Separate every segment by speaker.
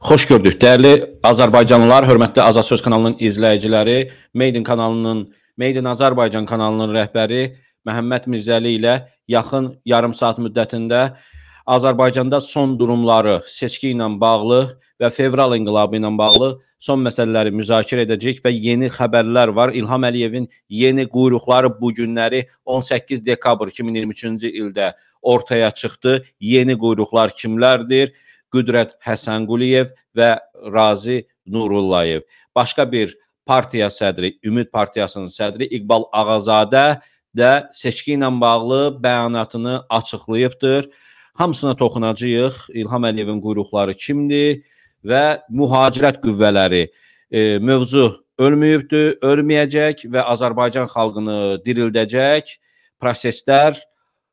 Speaker 1: Xoş gördük. Dəyərli Azərbaycanlılar, hörmətli Azad Söz kanalının izləyiciləri, Meydin kanalının, Meydin Azərbaycan kanalının rəhbəri Məhəmməd Mirzəli ilə yaxın yarım saat müddətində Azərbaycanda son durumları, seçki ilə bağlı və fevral inqilabı ilə bağlı son məsələləri müzakirə edəcəyik və yeni xəbərlər var. İlham Əliyevin yeni quyruqları bu günləri 18 dekabr 2023-cü ildə ortaya çıxdı. Yeni quyruqlar kimlərdir? Qüdrət Həsənquliyev və Razi Nurullayev. Başqa bir partiya sədri, Ümid partiyasının sədri İqbal Ağazadə də seçki ilə bağlı bəyanatını açıqlayıbdır. Hamısına toxunacağıq. İlham Əliyevin quyruqları kimdir və mühacirət qüvvələri e, mövzu ölməyibdir, ölməyəcək və Azərbaycan xalqını dirildəcək proseslər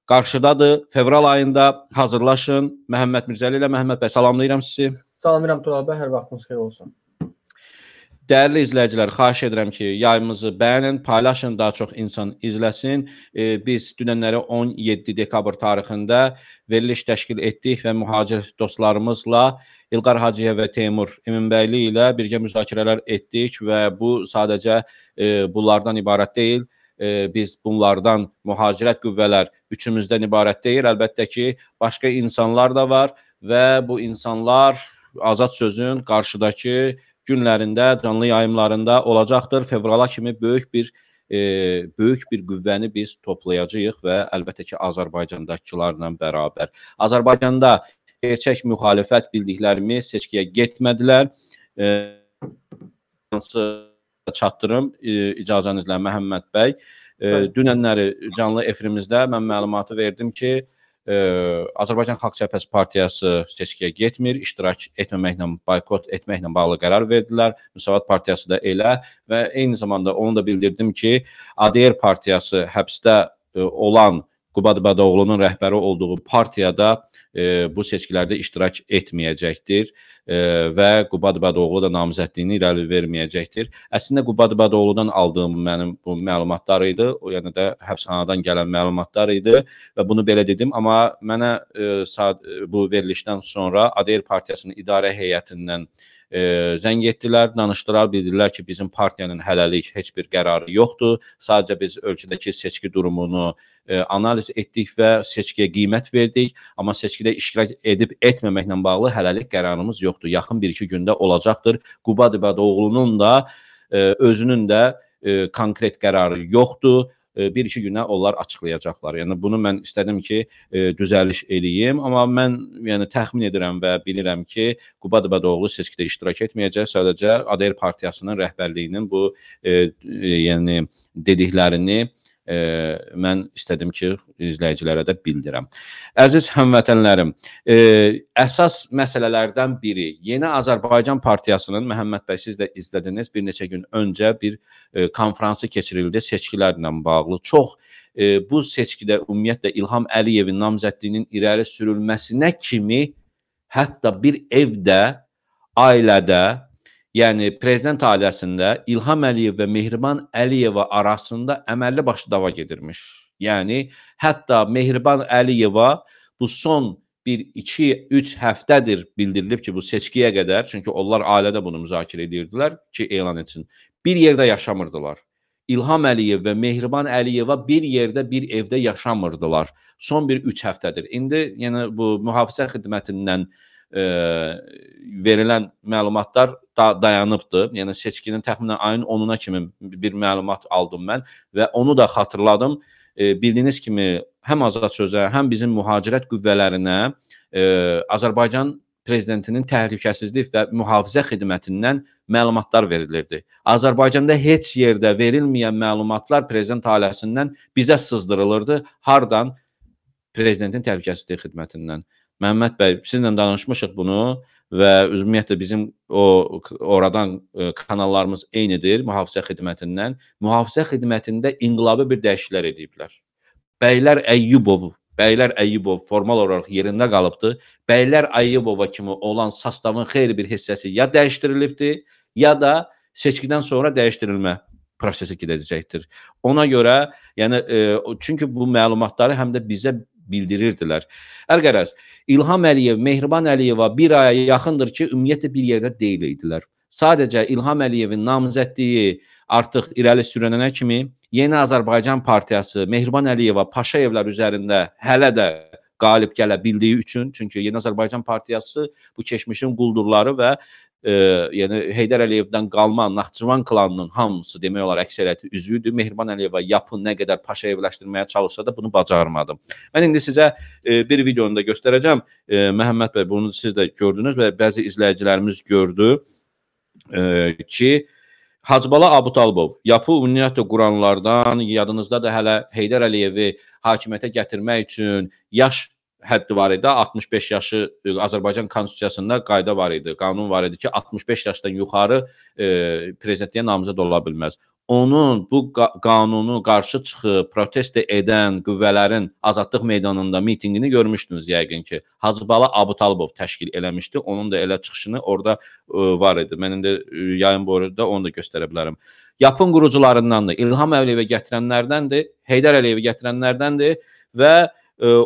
Speaker 1: qarşıdadır. Fevral ayında hazırlaşın. Məhəmməd Mirzəli ilə Məhəmməd bəy salamlayıram sizi.
Speaker 2: Salamlayıram Tural bəy, hər vaxtınız xeyir olsun.
Speaker 1: Dəyərli izləyicilər, xahiş edirəm ki, yayımızı bəyənin, paylaşın, daha çox insan izləsin. E, biz dünənləri 17 dekabr tarixində veriliş təşkil etdik və mühacir dostlarımızla İlqar Hacıyev və Teymur Əminbəyli ilə birgə müzakirələr etdik və bu sadəcə e, bunlardan ibarət deyil e, biz bunlardan mühacirət qüvvələr üçümüzdən ibarət deyil. Əlbəttə ki, başqa insanlar da var və bu insanlar Azad sözün qarşıdakı günlərində, canlı yayımlarında olacaqdır. Fevrala kimi böyük bir e, böyük bir qüvvəni biz toplayacağıq və əlbəttə ki, Azərbaycandakılarla bərabər. Azərbaycanda gerçək müxalifət bildiklərimiz seçkiyə getmədilər. E, hansı çatdırım e, icazənizlə Məhəmməd bəy. E, dünənləri canlı efirimizdə mən məlumatı verdim ki, e, Azərbaycan Xalq Cəbhəsi partiyası seçkiyə getmir, iştirak etməməklə, boykot etməklə bağlı qərar verdilər. Müsavat partiyası da elə və eyni zamanda onu da bildirdim ki, ADR partiyası həbsdə olan Qubad Bədoğlunun rəhbəri olduğu partiyada e, bu seçkilərdə iştirak etməyəcəkdir e, və Qubad Bədoğlu da namizədliyini irəli verməyəcəkdir. Əslində Qubad Bədoğludan aldığım mənim bu məlumatlar idi. O yəni də həbsxanadan gələn məlumatlar idi və bunu belə dedim, amma mənə e, saat, e, bu verilişdən sonra ADR partiyasının idarə heyətindən e, e, zəng etdilər, danışdılar, bildirlər ki, bizim partiyanın hələlik heç bir qərarı yoxdur. Sadəcə biz ölkədəki seçki durumunu e, analiz etdik və seçkiyə qiymət verdik, amma seçkidə iştirak edib etməməklə bağlı hələlik qərarımız yoxdur. Yaxın 1-2 gündə olacaqdır. Quba Dibadoğlunun da e, özünün də e, konkret qərarı yoxdur. E, bir-iki günə onlar açıqlayacaqlar. Yəni bunu mən istədim ki, e, düzəliş eləyim, amma mən yəni təxmin edirəm və bilirəm ki, Quba Dəbədoğlu seçkidə iştirak etməyəcək, sadəcə ADR partiyasının rəhbərliyinin bu e, yəni dediklərini e, mən istədim ki, izləyicilərə də bildirəm. Əziz həmvətənlərim, e, əsas məsələlərdən biri Yeni Azərbaycan Partiyasının Məhəmməd bəy siz də izlədiniz, bir neçə gün öncə bir e, konfransı keçirildi seçkilərlə bağlı. Çox e, bu seçkidə ümumiyyətlə İlham Əliyevin namizədliyinin irəli sürülməsinə kimi hətta bir evdə, ailədə Yəni prezident ailəsində İlham Əliyev və Mehriban Əliyeva arasında əməlli başlı dava gedirmiş. Yəni hətta Mehriban Əliyeva bu son 1 2 3 həftədir bildirilib ki, bu seçkiyə qədər, çünki onlar ailədə bunu müzakirə edirdilər ki, elan etsin. Bir yerdə yaşamırdılar. İlham Əliyev və Mehriban Əliyeva bir yerdə, bir evdə yaşamırdılar. Son bir 3 həftədir. İndi yəni bu mühafizə xidmətindən e, verilən məlumatlar da dayanıbdır. Yəni seçkinin təxminən ayın 10-una kimi bir məlumat aldım mən və onu da xatırladım. E, bildiyiniz kimi həm Azad sözə, həm bizim mühacirət qüvvələrinə e, Azərbaycan prezidentinin təhlükəsizlik və mühafizə xidmətindən məlumatlar verilirdi. Azərbaycanda heç yerdə verilməyən məlumatlar prezident ailəsindən bizə sızdırılırdı. Hardan? Prezidentin təhlükəsizlik xidmətindən. Məhəmməd bəy, sizinlə danışmışıq bunu və ümumiyyətlə bizim o oradan ə, e, kanallarımız eynidir mühafizə xidmətindən. Mühafizə xidmətində inqilabi bir dəyişikliklər ediblər. Bəylər Əyyubov, Bəylər Əyyubov formal olaraq yerində qalıbdı. Bəylər Əyyubova kimi olan sastavın xeyri bir hissəsi ya dəyişdirilibdi, ya da seçkidən sonra dəyişdirilmə prosesi gedəcəkdir. Ona görə, yəni e, çünki bu məlumatları həm də bizə bildirirdilər. Ərqərəz, İlham Əliyev, Mehriban Əliyeva bir aya yaxındır ki, ümumiyyətlə bir yerdə deyil idilər. Sadəcə İlham Əliyevin namizədliyi artıq irəli sürənənə kimi Yeni Azərbaycan Partiyası Mehriban Əliyeva Paşayevlər üzərində hələ də qalib gələ bildiyi üçün, çünki Yeni Azərbaycan Partiyası bu keçmişin quldurları və e, yəni Heydər Əliyevdən qalma Naxçıvan klanının hamısı demək olar əksəriyyəti üzvüdür. Mehriban Əliyevə yapı nə qədər paşayevləşdirməyə çalışsa da bunu bacarmadı. Mən indi sizə e, bir videonu da göstərəcəm. E, Məhəmməd bəy bunu siz də gördünüz və bəzi izləyicilərimiz gördü e, ki, Hacbala Abutalbov yapı ümumiyyətlə quranlardan yadınızda da hələ Heydər Əliyevi hakimiyyətə gətirmək üçün yaş həddi var idi. 65 yaşı e, Azərbaycan konstitusiyasında qayda var idi, qanun var idi ki, 65 yaşdan yuxarı e, prezidentliyə namizəd ola bilməz. Onun bu qa qanunu qarşı çıxıb protest edən qüvvələrin Azadlıq meydanında mitinqini görmüşdünüz yəqin ki. Hacıbala Abutalibov təşkil eləmişdi. Onun da elə çıxışını orada e, var idi. Mən indi e, yayın boyunda onu da göstərə bilərəm. Yapın qurucularındandır, İlham Əliyevi gətirənlərdəndir, Heydər Əliyevi gətirənlərdəndir və e,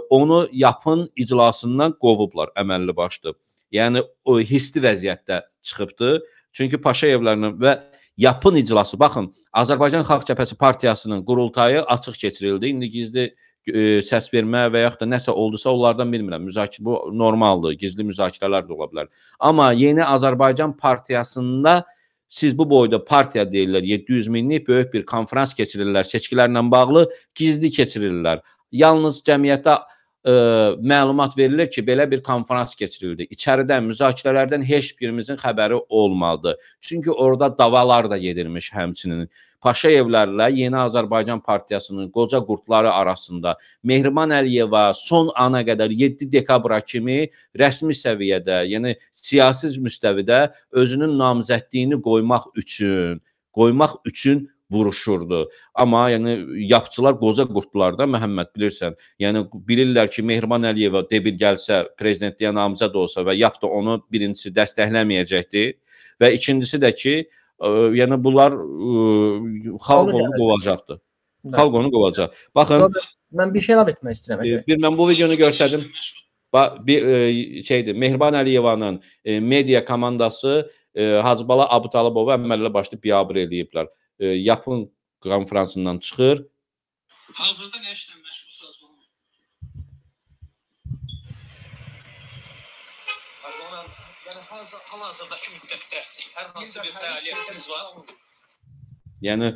Speaker 1: onu yapın iclasından qovublar əməlli başlı. Yəni o hisli vəziyyətdə çıxıbdı. Çünki Paşayevlərlə və yapın iclası baxın, Azərbaycan Xalq Cəbhəsi partiyasının qurultayı açıq keçirildi. İndi gizli ə, e, səs vermə və yaxud da nəsə oldusa onlardan bilmirəm. Müzakirə bu normaldır, gizli müzakirələr də ola bilər. Amma yeni Azərbaycan partiyasında siz bu boyda partiya deyirlər 700 minlik böyük bir konfrans keçirirlər, seçkilərlə bağlı gizli keçirirlər. Yalnız cəmiyyətə ə, e, məlumat verilir ki, belə bir konfrans keçirildi. İçəridən müzakirələrdən heç birimizin xəbəri olmadı. Çünki orada davalar da gedilmiş həmçinin. Paşayevlərlə Yeni Azərbaycan Partiyasının qoca qurtları arasında Mehriban Əliyeva son ana qədər 7 dekabra kimi rəsmi səviyyədə, yəni siyasi müstəvidə özünün namizədliyini qoymaq üçün, qoymaq üçün vuruşurdu. Amma yəni yapçılar qoca qurtdular da Məhəmməd bilirsən. Yəni bilirlər ki, Mehriban Əliyevə debil gəlsə, prezidentliyə namizəd olsa və yap da onu birincisi dəstəkləməyəcəkdi və ikincisi də ki, ə, yəni bunlar ə, xalq onu qovacaqdı. Xalq onu qovacaq. Baxın,
Speaker 2: mən bir şey əlavə etmək istəyirəm. E,
Speaker 1: bir mən bu videonu göstərdim. Bax bir e, şeydir. Mehriban Əliyevanın e, media komandası e, Hacıbala Abutalıbova əməlli başlı biabr eləyiblər e, yapım konfransından çıxır. Hazırda nə işlə məşğulsunuz?
Speaker 2: Yəni hal-hazırdakı müddətdə hər hansı bir fəaliyyətiniz var?
Speaker 1: Yəni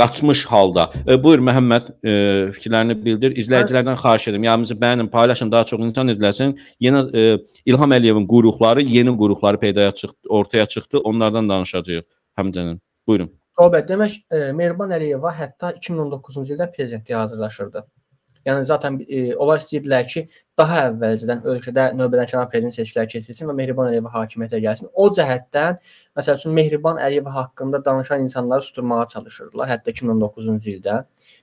Speaker 1: qaçmış halda. E, buyur Məhəmməd, e, fikirlərini bildir. İzləyicilərdən xahiş edirəm, yalnız bəyin, paylaşın, daha çox insan izləsin. Yenə e, İlham Əliyevin quruqları, yeni quruqları peydaya çıxdı, ortaya çıxdı. Onlardan danışacağıq həmçinin.
Speaker 2: Buyurun. Tövbə, demək e, Mehriban Əliyeva hətta 2019-cu ildə prezidentliyə hazırlaşırdı. Yəni zaten e, onlar istəyirdilər ki, daha əvvəlcədən ölkədə növbədənkənar prezident seçkiləri keçirilsin və Mehriban Əliyeva hakimiyyətə gəlsin. O cəhətdən məsəl üçün Mehriban Əliyeva haqqında danışan insanları susturmağa çalışırdılar, hətta 2019-cu ildə.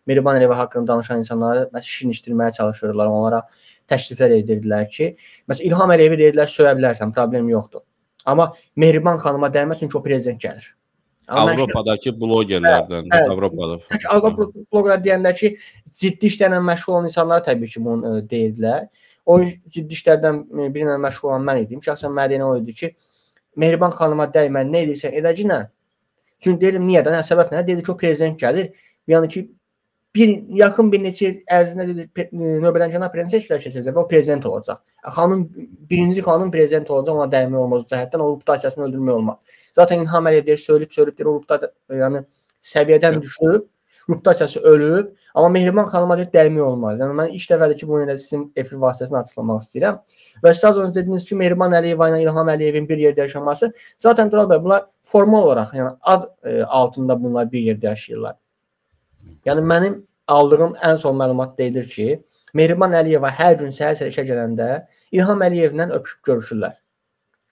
Speaker 2: Mehriban Əliyeva haqqında danışan insanları məsəl şirinləşdirməyə çalışırdılar, onlara təkliflər edirdilər ki, məsəl İlham Əliyevi deyirdilər, söyə bilərsən, problem yoxdur. Amma Mehriban xanıma dəymə çünki o prezident gəlir. Avropadakı
Speaker 1: bloqerlərdən, hə, Avropada.
Speaker 2: Tək Avropa bloqerlər deyəndə ki, ciddi işlərlə məşğul olan insanlar təbii ki, bunu e, deyirdilər. O ciddi işlərdən e, birinə məşğul olan mən idim. Şəxsən mənə deyən o idi ki, Mehriban xanıma dəymə, nə edirsən, eləcə nə? Çünki dedim, niyə də, nə səbəb nə? Dedi ki, o prezident gəlir, yəni ki, bir yaxın bir neçə ərzində dedi e, növbədən cənab prezident iştirak edəcək və o prezident olacaq. Xanım birinci xanım prezident olacaq, ona dəymək olmaz. Cəhətdən o reputasiyasını öldürmək olmaz. Zaten İlham Əliyev deyir, söylüb, söylüb deyir, o reputasiya yəni səviyyədən düşüb, reputasiyası ölüb, amma Mehriban xanıma deyir, dəymək olmaz. Yəni mən ilk dəfədir ki, bunu elə sizin efir vasitəsilə açıqlamaq istəyirəm. Və siz az öncə dediniz ki, Mehriban Əliyeva ilə İlham Əliyevin bir yerdə yaşaması, zaten Tural bəy, bunlar formal olaraq, yəni ad e, altında bunlar bir yerdə yaşayırlar. Yəni mənim aldığım ən son məlumat deyilir ki, Mehriban Əliyeva hər gün səhər-səhər işə gələndə İlham Əliyevlə öpüşüb görüşürlər.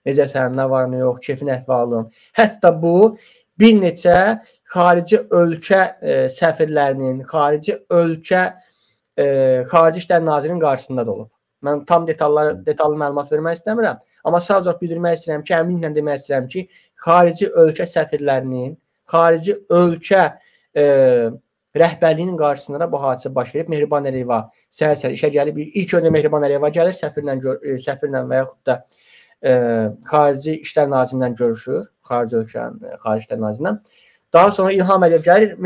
Speaker 2: Necəsən, nə var, nə yox, keyfin əhvalın. Hətta bu bir neçə xarici ölkə e, səfirlərinin, xarici ölkə e, xarici işlər nazirinin qarşısında da olub. Mən tam detallar detallı məlumat vermək istəmirəm, amma sadəcə bildirmək istəyirəm ki, əminlə demək istəyirəm ki, xarici ölkə səfirlərinin, xarici ölkə e, rəhbərliyin qarşısında da bu hadisə baş verib. Mehriban Əliyeva səhər-səhər işə gəlib. İlk öncə Mehriban Əliyeva gəlir, səfirlə e, səfirlə və yaxud da ə, e, xarici işlər nazirindən görüşür, xarici ölkənin e, xarici işlər nazirindən. Daha sonra İlham Əliyev gəlir,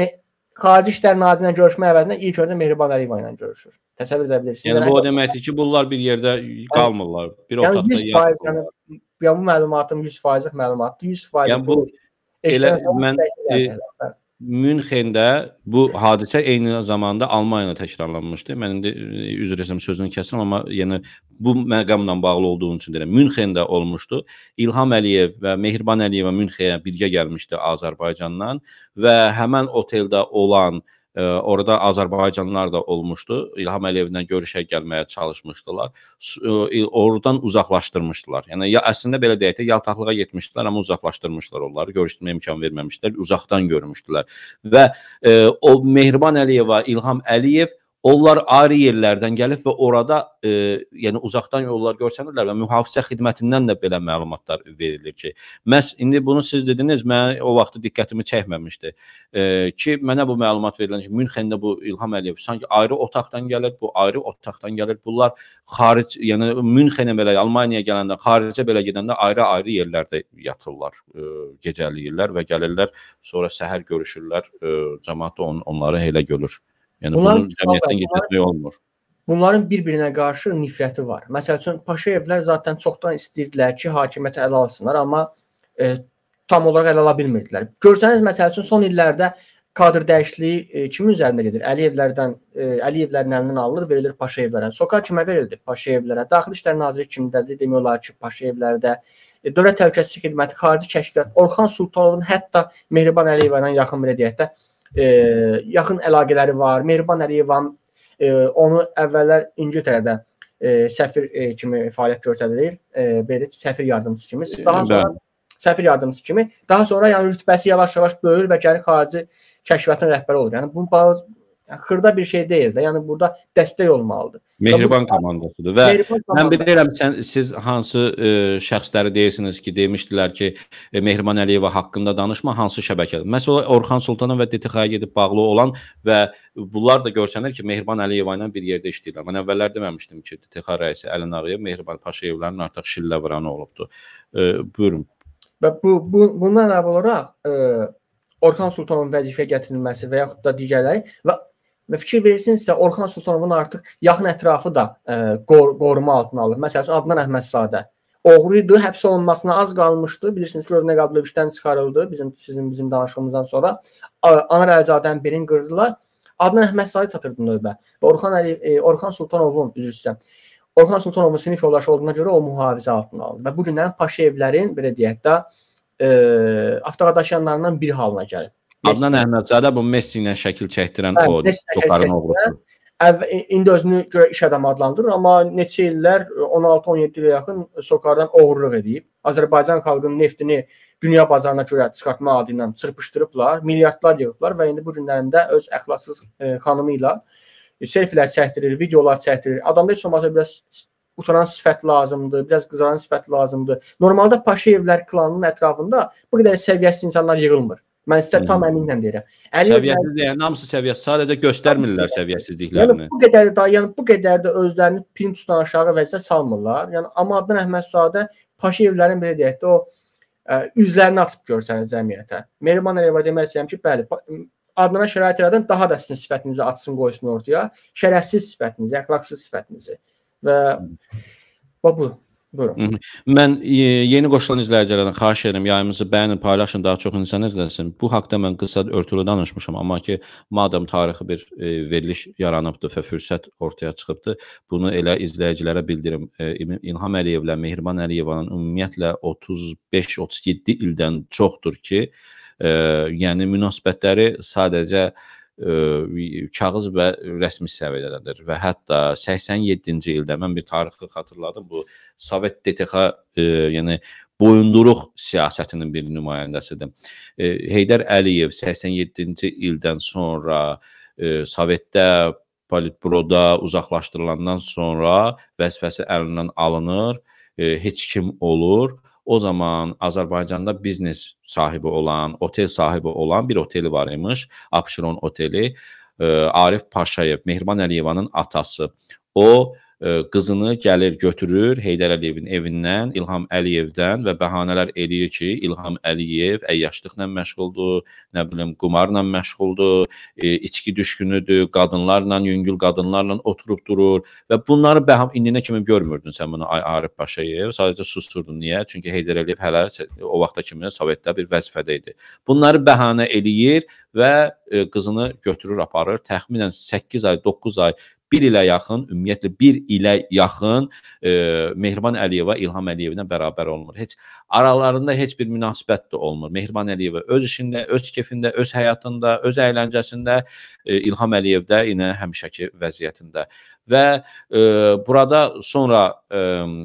Speaker 2: xarici işlər nazirindən görüşmə əvəzinə ilk öncə Mehriban Əliyeva ilə görüşür. Təsəvvür edə bilirsiniz. Yəni bu o
Speaker 1: deməkdir ki, bunlar bir yerdə qalmırlar, bir yəni, otaqda yaşayırlar.
Speaker 2: Yəni, yəni bu məlumatım 100%-lik məlumatdır. 100% yəni, bu, bu elə mən e,
Speaker 1: Münxendə bu hadisə eyni zamanda Almaniyada təkrarlanmışdı. Mən indi e, üzr istəyirəm sözünü kəsirəm, amma yəni bu məqamla bağlı olduğu üçün deyirəm. Münxendə olmuşdu. İlham Əliyev və Mehriban Əliyeva Münxeyə birgə gəlmişdi Azərbaycandan və həmin oteldə olan e, Orada Azərbaycanlılar da olmuşdu. İlham Əliyevlə görüşə gəlməyə çalışmışdılar. E, Oradan uzaqlaşdırmışdılar. Yəni ya əslində belə deyək də, yataqlığa getmişdilər, amma uzaqlaşdırmışdılar onları. Görüşməyə imkan verməmişdilər, uzaqdan görmüşdülər. Və e, o Mehriban Əliyeva, İlham Əliyev Onlar ayrı yerlərdən gəlib və orada e, yəni uzaqdan yollar görsənirlər və mühafizə xidmətindən də belə məlumatlar verilir ki, məs indi bunu siz dediniz, mən o vaxtı diqqətimi çəkməmişdi. E, ki, mənə bu məlumat verilən ki, Münxendə bu İlham Əliyev sanki ayrı otaqdan gəlir, bu ayrı otaqdan gəlir. Bunlar xaric, yəni Münxenə belə Almaniyaya gələndə, xaricə belə gedəndə ayrı-ayrı yerlərdə yatırlar, e, gecələyirlər və gəlirlər, sonra səhər görüşürlər, e, cəmaət on, onları elə görür. Yəni bunların bunu cəmiyyətdən yetirmək olmur.
Speaker 2: Bunların bir-birinə qarşı nifrəti var. Məsəl üçün Paşayevlər zaten çoxdan istəyirdilər ki, hakimiyyəti ələ alsınlar, amma e, tam olaraq ələ ala bilmirdilər. Görsəniz məsəl üçün son illərdə kadr dəyişikliyi e, kimin üzərində gedir? Əliyevlərdən e, Əliyevlərin əlindən alınır, verilir Paşayevlərə. Sokar kimə verildi? Paşayevlərə. Daxili İşlər Naziri kimdədir? Demək olar ki, Paşayevlərdə e, Dövlət Təhlükəsizlik Xidməti, Xarici Kəşfiyyat, Orxan Sultanovun hətta Mehriban Əliyevə ilə yaxın belə deyək də e, yaxın əlaqələri var. Mehriban Əliyevan e, onu əvvəllər İngiltərədə e, səfir e, kimi fəaliyyət göstərilir. E, belə səfir yardımçısı kimi. E, daha sonra səfir yardımçısı kimi, daha sonra yəni rütbəsi yavaş-yavaş böyür və gəlir xarici kəşfiyyatın rəhbəri olur. Yəni bu Yəni xırda bir şey deyil də. Yəni burada dəstək olmalıdır. Mehriban komandasıdır və Mehriban komandası. mən bilirəm
Speaker 1: sən siz hansı ə, e, şəxsləri deyirsiniz ki, demişdilər ki, ə, e, Mehriban Əliyeva haqqında danışma hansı şəbəkədə? Məsələn, Orxan Sultanov və DTX-ya gedib bağlı olan və bunlar da görsənir ki, Mehriban Əliyeva ilə bir yerdə işləyirlər. Mən əvvəllər deməmişdim ki, DTX rəisi Əli Nağıyev Mehriban Paşayevlərin artıq şillə vuranı olubdu. Ə, e, buyurun.
Speaker 2: Və bu, bu bundan əlavə olaraq ə, Orxan Sultanın vəzifəyə gətirilməsi və yaxud da digərləri və Və fikir versinizsə, Orxan Sultanovun artıq yaxın ətrafı da ə, e, qor qoruma altına alır. Məsələn, Adnan Əhmədzadə oğru idi, həbs olunmasına az qalmışdı. Bilirsiniz ki, Rövnə Qabloviçdən çıxarıldı bizim sizin bizim danışığımızdan sonra. Anar Əlizadənin birini qırdılar. Adnan Əhmədzadə çatırdı növbə. Və Orxan Əli e, Orxan Sultanovun üzr istəyirəm. Orxan Sultanovun sinif yoldaşı olduğuna görə o mühafizə altına alındı və bu gündən Paşayevlərin belə deyək də e, avtoqadaşyanlarından bir halına gəlib.
Speaker 1: Adnan Əhmədzadə bu Messi ilə şəkil çəkdirən hə, odur. Çoxların oğludur.
Speaker 2: Əv, indi özünü görə iş adamı adlandırır, amma neçə illər 16-17 ilə yaxın Sokardan oğurluq edib. Azərbaycan xalqının neftini dünya bazarına görə çıxartma adı ilə çırpışdırıblar, milyardlar yığıblar və indi bu günlərində öz əxlaqsız e, xanımı ilə e, selfilər çəkdirir, videolar çəkdirir. Adamda heç olmasa biraz utanan sifət lazımdır, biraz qızaran sifət lazımdır. Normalda Paşayevlər klanının ətrafında bu qədər səviyyəsiz insanlar yığılmır. Mən sizə tam hmm. əminlə deyirəm. Səviyyəsiz
Speaker 1: deyəndə hamısı səviyyəsiz, sadəcə göstərmirlər səviyyəsizliklərini. Yəni bu
Speaker 2: qədər də, yəni bu qədər də özlərini pinçdan aşağı vəzifə salmırlar. Yəni amma Adnan Əhmədzadə Paşayevlərin belə deyək də o ə, üzlərini açıb görsənir cəmiyyətə. Mehriban Əliyeva demək istəyirəm ki, bəli, Adnana şərait yaradan daha da sizin sifətinizi açsın, qoysun ortaya. Şərəfsiz sifətinizi, əxlaqsız sifətinizi. Və hmm. bax bu Buyurun.
Speaker 1: Mən e, yeni qoşulan izləyicilərdən xahiş edirəm, yayımımızı bəyənin, paylaşın, daha çox insan izləsin. Bu haqqda mən qısa örtülü danışmışam, amma ki, madam tarixi bir e, veriliş yaranıbdı və fürsət ortaya çıxıbdı, bunu elə izləyicilərə bildirim. E, İlham Əliyevlə Mehriban Əliyevanın ümumiyyətlə 35-37 ildən çoxdur ki, e, yəni münasibətləri sadəcə e, kağız və rəsmi səviyyədədir və hətta 87-ci ildə mən bir tarixi xatırladım bu Sovet DTX e, yəni boyunduruq siyasətinin bir nümayəndəsidir. E, Heydər Əliyev 87-ci ildən sonra e, Sovetdə politbüroda uzaqlaşdırılandan sonra vəzifəsi əlindən alınır, e, heç kim olur O zaman Azerbaycan'da biznes sahibi olan, otel sahibi olan bir oteli var imiş. Apşiron Oteli. Ee, Arif Paşayev, Mehriban Əliyeva'nın atası. O qızını gəlir götürür Heydər Əliyevin evindən, İlham Əliyevdən və bəhanələr eləyir ki, İlham Əliyev əyyaşlıqla məşğuldur, nə bilim qumarla məşğuldur, e, içki düşkünüdür, qadınlarla, yüngül qadınlarla oturub durur və bunları bəham indinə kimi görmürdün sən bunu Ay Arif Paşayev, sadəcə susturdun. Niyə? Çünki Heydər Əliyev hələ o vaxta kimi Sovetdə bir vəzifədə idi. Bunları bəhanə eləyir və e, qızını götürür, aparır. Təxminən 8 ay, 9 ay bir ilə yaxın, ümumiyyətlə bir ilə yaxın e, Mehriban Əliyeva İlham Əliyevlə bərabər olmur. Heç aralarında heç bir münasibət də olmur. Mehriban Əliyeva öz işində, öz kefində, öz həyatında, öz əyləncəsində, e, İlham Əliyev də yenə həmişəki vəziyyətində. Və e, burada sonra e,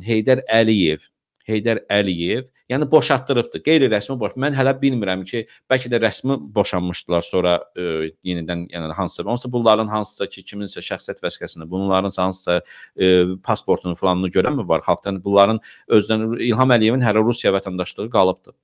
Speaker 1: Heydər Əliyev, Heydər Əliyev Yəni boşatdırıbdı. Qeyri-rəsmi boş. Mən hələ bilmirəm ki, bəlkə də rəsmi boşanmışdılar sonra ə, e, yenidən, yəni hansısa. Onsuz bunların hansısa ki, kiminsə şəxsiyyət vəsiqəsində, bunların hansısa ə, e, pasportunu falanını görənmi var xalqdan? Bunların özdən İlham Əliyevin hələ Rusiya vətəndaşlığı qalıbdı.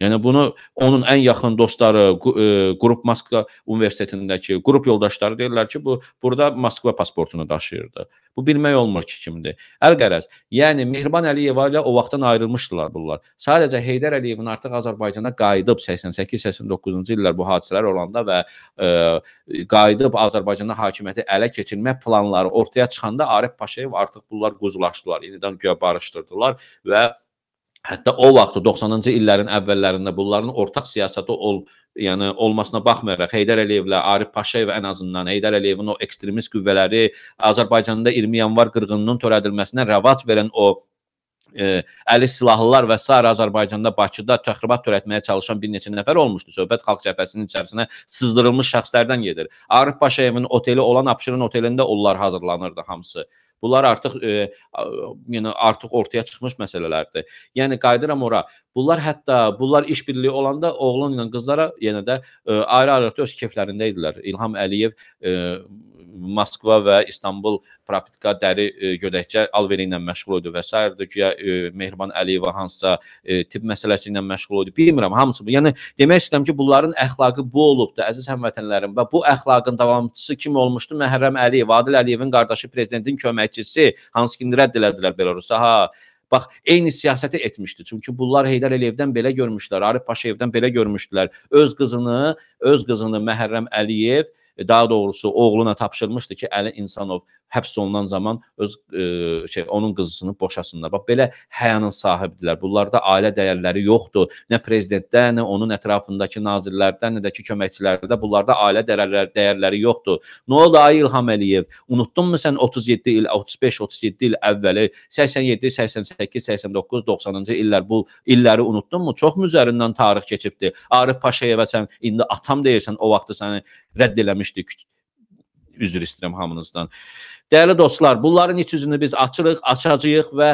Speaker 1: Yəni bunu onun ən yaxın dostları, e, qrup Moskva universitetindəki qrup yoldaşları deyirlər ki, bu burada Moskva pasportunu daşıyırdı. Bu bilmək olmur ki, kimdir. Əlqərəz, yəni Mehriban Əliyeva ilə o vaxtdan ayrılmışdılar bunlar. Sadəcə Heydər Əliyevin artıq Azərbaycana qayıdıb 88-89-cu illər bu hadisələr olanda və ə, e, qayıdıb Azərbaycana hakimiyyəti ələ keçirmə planları ortaya çıxanda Arif Paşayev artıq bunlar quzulaşdılar, yenidən guya barışdırdılar və Hətta o vaxtı 90-cı illərin əvvəllərində bunların ortaq siyasəti ol, yəni olmasına baxmayaraq Heydər Əliyevlə Arif Paşayev ən azından Heydər Əliyevin o ekstremist qüvvələri Azərbaycanda 20 yanvar qırğınının törədilməsinə rəvac verən o ə, e, əli silahlılar və s. Azərbaycanda Bakıda təxribat törətməyə çalışan bir neçə nəfər olmuşdu. Söhbət Xalq Cəbhəsinin içərisinə sızdırılmış şəxslərdən gedir. Arif Paşayevin oteli olan Abşeron otelində onlar hazırlanırdı hamısı. Bunlar artıq e, yəni artıq ortaya çıxmış məsələlərdir. Yəni qayıdıram ora. Bunlar hətta bunlar işbirliyi olanda oğlanla qızlara yenə də e, ayrı-ayrı öz keflərində idilər. İlham Əliyev e, Moskva və İstanbul propitka dəri e, gödəkçə alveri ilə məşğul idi və sairədə güya e, Mehriban Əliyeva hansısa e, tibb məsələsi ilə məşğul idi. Bilmirəm hamısı bu. Yəni demək istəyirəm ki, bunların əxlaqı bu olubdu əziz həmvətənlərim və bu əxlaqın davamçısı kim olmuşdu? Məhərrəm Əliyev, Adil Əliyevin qardaşı prezidentin köməkçisi Hans Kindir rədd elədilər Belarusa. Ha, Bax, eyni siyasəti etmişdi. Çünki bunlar Heydər Əliyevdən belə görmüşdülər, Arif Paşayevdən belə görmüşdülər. Öz qızını, öz qızını Məhərrəm Əliyev e, daha doğrusu oğluna tapşırmışdı ki, Əli İnsanov həbs olunan zaman öz e, şey onun qızısını boşasınlar. Bax belə həyanın sahibdirlər. Bunlarda ailə dəyərləri yoxdur. Nə prezidentdə, nə onun ətrafındakı nazirlərdə, nə də ki köməkçilərdə bunlarda ailə dəyərləri, dəyərləri yoxdur. Nə oldu ay İlham Əliyev? Unutdunmu sən 37 il, 35, 37 il əvvəli 87, 88, 89, 90-cı illər bu illəri unutdunmu? Çox üzərindən tarix keçibdi. Arif Paşayevə sən indi atam deyirsən, o vaxtı səni rədd eləmişdi üzr istəyirəm hamınızdan. Dəyərli dostlar, bunların iç üzünü biz açırıq, açacağıq və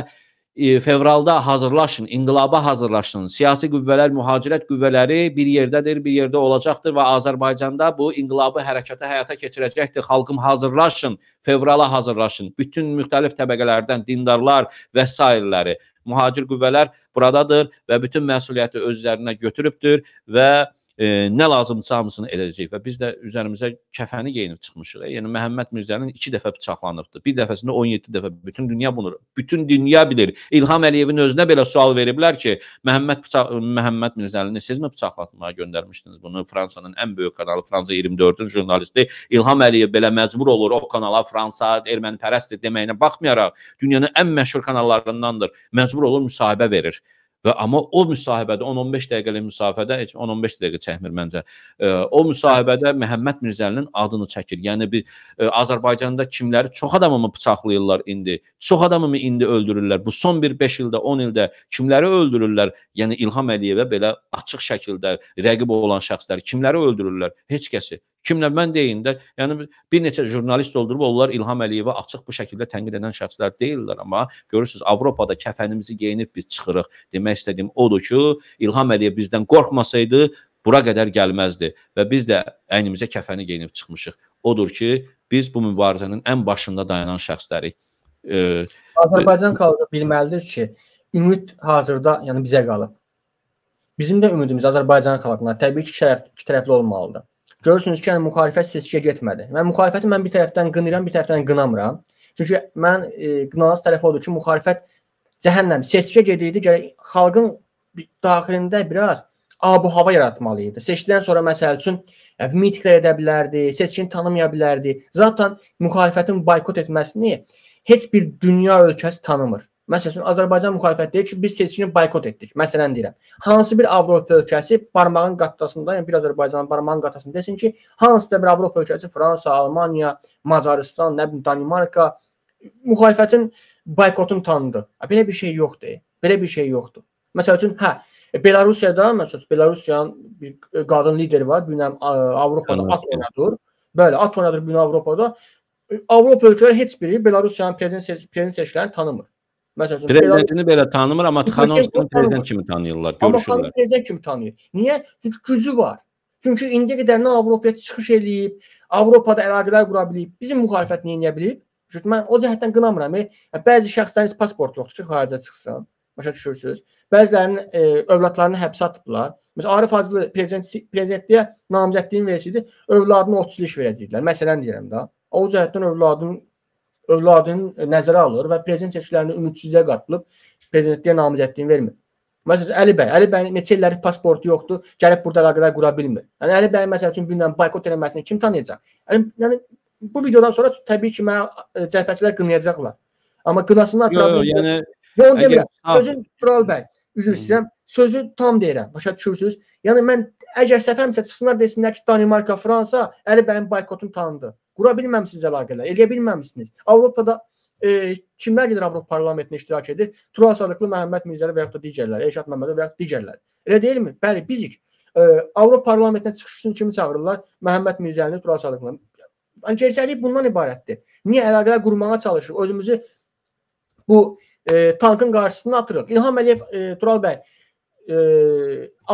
Speaker 1: e, fevralda hazırlaşın, inqilaba hazırlaşın. Siyasi qüvvələr, mühacirət qüvvələri bir yerdədir, bir yerdə olacaqdır və Azərbaycanda bu inqilabı hərəkətə həyata keçirəcəkdir. Xalqım hazırlaşın, fevrala hazırlaşın. Bütün müxtəlif təbəqələrdən dindarlar və s. mühacir qüvvələr buradadır və bütün məsuliyyəti özlərinə götürübdür və e, nə lazımdırsa hamısını edəcək və biz də üzərimizə kəfəni geyinib çıxmışıq. Yəni Məhəmməd Mirzənin 2 dəfə bıçaqlanıbdı. Bir dəfəsində 17 dəfə bütün dünya bunu bütün dünya bilir. İlham Əliyevin özünə belə sual veriblər ki, Məhəmməd bıçaq Məhəmməd Mirzəlini sizmi bıçaqlatmağa göndərmişdiniz? Bunu Fransanın ən böyük kanalı Fransa 24-ün jurnalisti İlham Əliyev belə məcbur olur o kanala Fransa ermənipərəstdir deməyinə baxmayaraq dünyanın ən məşhur kanallarındandır. Məcbur olur müsahibə verir. Və amma o müsahibədə 10-15 dəqiqəlik müsahibədə heç 10-15 dəqiqə çəkmir məncə. E, o müsahibədə Məhəmməd Mirzəlinin adını çəkir. Yəni bir e, Azərbaycanda kimləri çox adamımı bıçaqlayırlar indi? Çox adamımı indi öldürürlər? Bu son bir 5 ildə, 10 ildə kimləri öldürürlər? Yəni İlham Əliyevə belə açıq şəkildə rəqib olan şəxsləri kimləri öldürürlər? Heç kəsi. Kimlə mən deyin də, yəni bir neçə jurnalist oldurub onlar İlham Əliyevə açıq bu şəkildə tənqid edən şəxslər deyillər, amma görürsüz Avropada kəfənimizi geyinib biz çıxırıq. Demək istədiyim odur ki, İlham Əliyev bizdən qorxmasaydı bura qədər gəlməzdi və biz də əynimizə kəfəni geyinib çıxmışıq. Odur ki, biz bu mübarizənin ən başında dayanan şəxslərik. Ee,
Speaker 2: Azərbaycan xalqı bilməlidir ki, ümid hazırda, yəni bizə qalıb. Bizim də ümidimiz Azərbaycan xalqına təbii ki, şərəf, iki tərəfli olmalıdır. Görürsünüz ki, yəni müxalifət seçkiyə getmədi. Mən müxalifəti mən bir tərəfdən qınıram, bir tərəfdən qınamıram. Çünki mən e, qınanası tərəf odur ki, müxalifət cəhənnəm seçkiyə gedirdi, gərək xalqın daxilində biraz abu-hava yaratmalı idi. Seçkidən sonra məsəl üçün e, mitiklər edə bilərdi, seçkini tanımaya bilərdi. Zaten müxalifətin boykot etməsini heç bir dünya ölkəsi tanımır. Məsələn, Azərbaycan müxalifət deyir ki, biz seçkini boykot etdik. Məsələn deyirəm, hansı bir Avropa ölkəsi barmağın qatdasında, yəni bir Azərbaycanın barmağın qatdasında desin ki, hansısa bir Avropa ölkəsi Fransa, Almaniya, Macarıstan, nə bilim Danimarka müxalifətin boykotunu tanıdı. Belə bir şey yoxdur. Belə bir şey yoxdur. Məsəl üçün, hə, e, Belarusiyada, məsəl üçün, Belarusyanın bir e, qadın lideri var, bilmirəm Avropada at oynadır. Bəli, at oynadır bütün Avropada. E, Avropa ölkələri heç biri Belarusyanın prezident seçkilərini tanımır. Məsəl üçün prezidentini
Speaker 1: belə tanımır, amma Txanovskini prezident kimi tanıyırlar, görüşürlər. Amma
Speaker 2: prezident kimi tanıyır. Niyə? Çünki gücü var. Çünki indi qədər nə Avropaya çıxış eləyib, Avropada əlaqələr qura bilib. Bizim müxalifət nə edə bilib? Mən o cəhətdən qınamıram. E, bəzi şəxslərin pasport yoxdur ki, xaricə çıxsın. Başa düşürsüz? Bəzilərinin e, övladlarını həbsə atıblar. Məsələn, Arif Hacılı prezident prezidentliyə namizədliyin verisi idi. Övladına 30 il iş verəcəkdilər. Məsələn deyirəm də. O cəhətdən övladın övladını nəzərə alır və prezident seçkilərində ümidsizliyə qatılıb prezidentliyə namizədliyini vermir. Məsələn Əli bəy, Əli bəyin neçə illəri pasportu yoxdur, gəlib burada əlaqələr qura bilmir. Yəni Əli bəy məsəl üçün bundan boykot etməsini kim tanıyacaq? Yəni, yəni bu videodan sonra təbii ki, mənə e, cəbhəçilər qınayacaqlar. Amma qınasınlar problem. Yox, yəni yox demirəm. Sözün Tural bəy, üzr istəyirəm. Sözü tam deyirəm. Başa düşürsüz? Yəni mən əgər səhvəmsə çıxsınlar desinlər ki, Danimarka, Fransa Əli bəyin boykotunu tanıdı. Qura bilməmisiniz əlaqələr, eləyə bilməmisiniz. Avropada e, kimlər gedir Avropa parlamentinə iştirak edir? Tural Sarıqlı, Məhəmməd Mirzəli və yaxud da digərləri, Elşad Məmmədov və yaxud digərləri. Elə deyilmi? Bəli, bizik. E, Avropa parlamentinə çıxış üçün kimi çağırırlar? Məhəmməd Mirzəlini, Tural Sarıqlını. Yəni gerçəklik bundan ibarətdir. Niyə əlaqələr qurmağa çalışırıq? Özümüzü bu e, tankın qarşısına atırıq. İlham Əliyev, e, Tural bəy, e,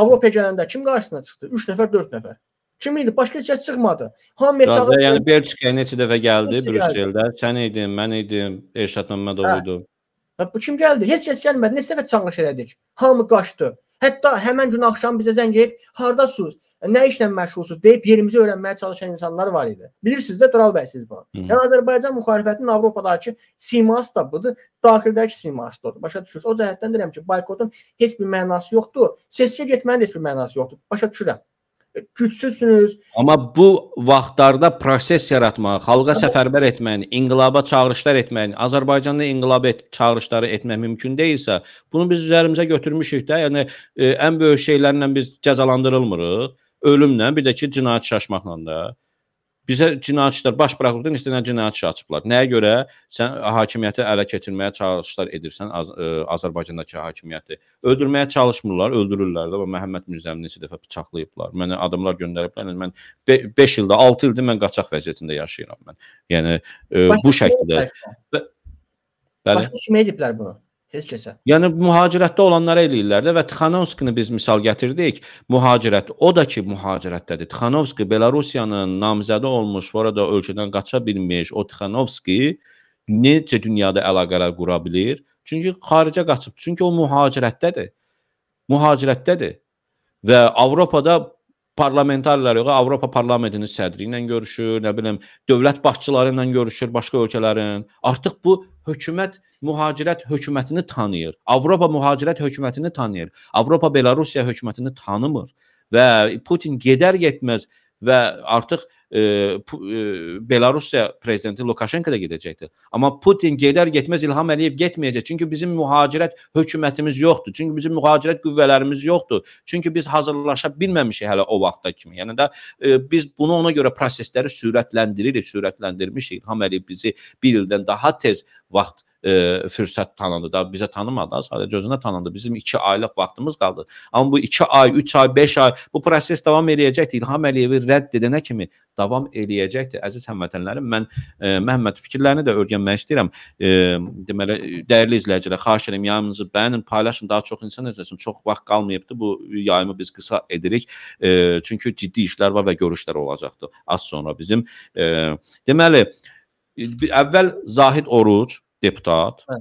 Speaker 2: Avropa gələndə kim qarşısına çıxdı? 3 nəfər, 4 nəfər. Kim idi? Başqa heç çıxmadı. Hamıya çağırdı. Yəni
Speaker 1: Belçikaya neçə dəfə gəldi Brüsseldə? Sən idin, mən idim, Elşad Məmmədov hə. idi.
Speaker 2: Hə, bu kim gəldi? Heç kəs gəlmədi. Neçə dəfə çağırış elədik. Hamı qaçdı. Hətta həmin gün axşam bizə zəng edib, "Hardasınız? Nə işlə məşğulsunuz?" deyib yerimizi öyrənməyə çalışan insanlar var idi. Bilirsiniz də Tural bəy siz bunu. Yəni Azərbaycan müxalifətinin Avropadakı siması da budur, daxildəki siması da odur. Başa düşürsüz? O cəhətdən deyirəm ki, boykotun heç bir mənası yoxdur. Seçkiyə getməyin heç bir mənası yoxdur. Başa düşürəm gücsüzsünüz.
Speaker 1: Amma bu vaxtlarda proses yaratmağı, xalqa səfərbər etməyin, inqilaba çağırışlar etməyin, Azərbaycanda inqilab et, çağırışları etmək mümkün deyilsə, bunu biz üzərimizə götürmüşük də. Yəni ə, e, ən böyük şeylərlə biz cəzalandırılmırıq. Ölümlə, bir də ki, cinayət şaşmaqla da. Bizə cinayətçilər baş prokurorluqda neçə dənə cinayətçi açıblar. Nəyə görə sən hakimiyyəti ələ keçirməyə çalışışlar edirsən Az ə, e, Azərbaycandakı hakimiyyəti? Öldürməyə çalışmırlar, öldürürlər də. Və Məhəmməd Mirzəmi neçə dəfə bıçaqlayıblar. Mənə adamlar göndəriblər. Yəni, mən 5 ildə, 6 ildir mən qaçaq vəziyyətində yaşayıram mən. Yəni ə, e, bu şəkildə. Bəli. Başqa
Speaker 2: kim ediblər bunu? Heç kəsə.
Speaker 1: Yəni mühacirətdə olanlara eləyirlər də və Txanovskini biz misal gətirdik. Mühacirət o da ki, mühacirətdədir. Txanovski Belarusiyanın namizədi olmuş, bu arada ölkədən qaça bilmiş o Txanovski necə dünyada əlaqələr qura bilər? Çünki xaricə qaçıb. Çünki o mühacirətdədir. Mühacirətdədir. Və Avropada parlamentarlar yox, Avropa parlamentinin sədri ilə görüşür, nə bilim, dövlət başçıları ilə görüşür başqa ölkələrin. Artıq bu hökumət mühacirət hökumətini tanıyır. Avropa mühacirət hökumətini tanıyır. Avropa Belarusiya hökumətini tanımır və Putin gedər getməz və artıq e, Belarusiya prezidenti Lukashenko da gedəcəkdi. Amma Putin gedər getməz İlham Əliyev getməyəcək. Çünki bizim mühacirət hökumətimiz yoxdur. Çünki bizim mühacirət qüvvələrimiz yoxdur. Çünki biz hazırlaşa bilməmişik hələ o vaxta kimi. Yəni də e, biz bunu ona görə prosesləri sürətləndiririk, sürətləndirimişik. İlham Əliyev bizi 1 ildən daha tez vaxt e, fürsət tanındı da bizə tanımadı, sadəcə özünə tanındı. Bizim 2 aylıq vaxtımız qaldı. Amma bu 2 ay, 3 ay, 5 ay bu proses davam eləyəcəkdir. İlham Əliyevi rədd edənə kimi davam eləyəcəkdir. Əziz həmvətənlərim, mən e, Məhəmməd fikirlərini də öyrənmək istəyirəm. E, deməli, dəyərli izləyicilər, xahiş edirəm yayımınızı bəyənin, paylaşın, daha çox insan izləsin. Çox vaxt qalmayıbdı. Bu yayımı biz qısa edirik. E, çünki ciddi işlər var və görüşlər olacaqdı az sonra bizim. E, deməli, əvvəl Zahid Oruc deputat. Hə.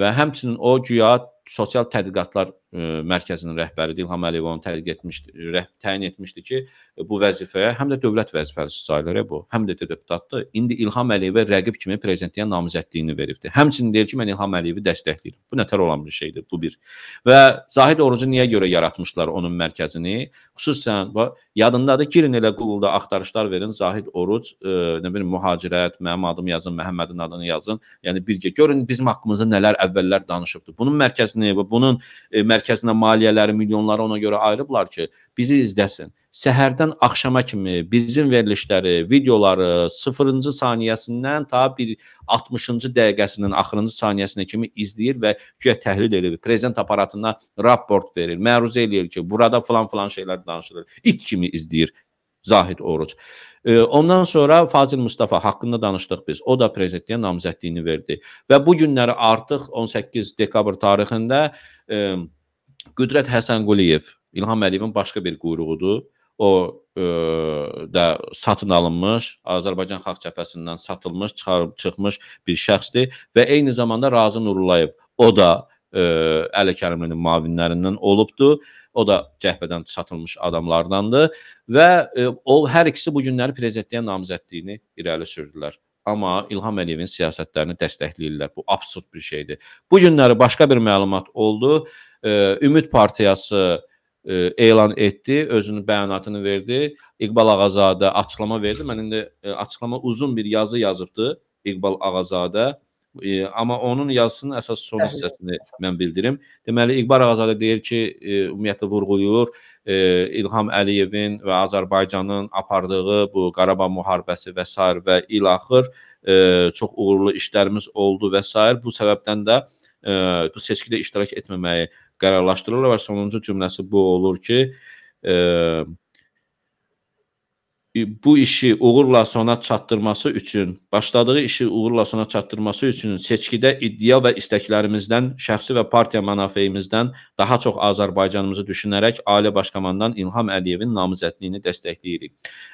Speaker 1: Və həmçinin o güya Sosial Tədqiqatlar e, Mərkəzinin rəhbəri İlham Əliyev onu tədqiq etmişdi, rəh, təyin etmişdi ki, e, bu vəzifəyə həm də dövlət vəzifəlisi sayılır bu, həm də deputatdır. İndi İlham Əliyevə rəqib kimi prezidentliyə namizədliyini veribdi. Həmçinin deyir ki, mən İlham Əliyevi dəstəkləyirəm. Bu nətər olan bir şeydir, bu bir. Və Zahid Orucu niyə görə yaratmışlar onun mərkəzini? Xüsusən yadındadır, girin elə Google-da axtarışlar verin, Zahid Oruc, ə, e, nə bilim mühacirət, mənim adımı yazın, Məhəmmədin adını yazın. Yəni birgə görün bizim haqqımızda nələr əvvəllər danışıbdı. Bunun mərkəzi mərkəzini və bunun e, mərkəzinə maliyyələri milyonları ona görə ayırıblar ki, bizi izləsin. Səhərdən axşama kimi bizim verilişləri, videoları 0-cı saniyəsindən ta bir 60-cı dəqiqəsindən axırıncı saniyəsinə kimi izləyir və güya təhlil edir. Prezident aparatına raport verir, məruzə eləyir ki, burada falan-falan şeylər danışılır. İt kimi izləyir Zahid Oruc. Ondan sonra Fazil Mustafa haqqında danışdıq biz. O da prezidentliyə namizədliyini verdi. Və bu günləri artıq 18 dekabr tarixində e, Qüdrət Həsənquliyev İlham Əliyevin başqa bir quyruğudur. O ə, e, da satın alınmış, Azərbaycan Xalq Cəbhəsindən satılmış, çıxarıb çıxmış bir şəxsdir və eyni zamanda Razı Nurullayev o da ə, e, Əli Kərimlinin mavinlərindən olubdu O da cəhbədən satılmış adamlardandır və e, o hər ikisi bu günləri prezidentliyə namizədliyini irəli sürdülər. Amma İlham Əliyevin siyasətlərini dəstəkləyirlər. Bu absurd bir şeydir. Bu günləri başqa bir məlumat oldu. E, Ümid partiyası e, elan etdi, özünün bəyanatını verdi. İqbal Ağazadə açıqlama verdi. Mən indi e, açıqlama uzun bir yazı yazıbdı İqbal Ağazadə E, amma onun yazısının əsas son hissəsini mən bildirim. Deməli İqbar Ağazadə deyir ki, e, ümumiyyətlə vurğuluyur e, İlham Əliyevin və Azərbaycanın apardığı bu Qarabağ müharibəsi və s. və il axır e, çox uğurlu işlərimiz oldu və s. Bu səbəbdən də e, bu seçkidə iştirak etməməyi qərarlaşdırırlar və sonuncu cümləsi bu olur ki, e, bu işi uğurla sona çatdırması üçün, başladığı işi uğurla sona çatdırması üçün seçkidə iddia və istəklərimizdən, şəxsi və partiya mənafeyimizdən daha çox Azərbaycanımızı düşünərək Ali Başkomandan İlham Əliyevin namizədliyini dəstəkləyirik.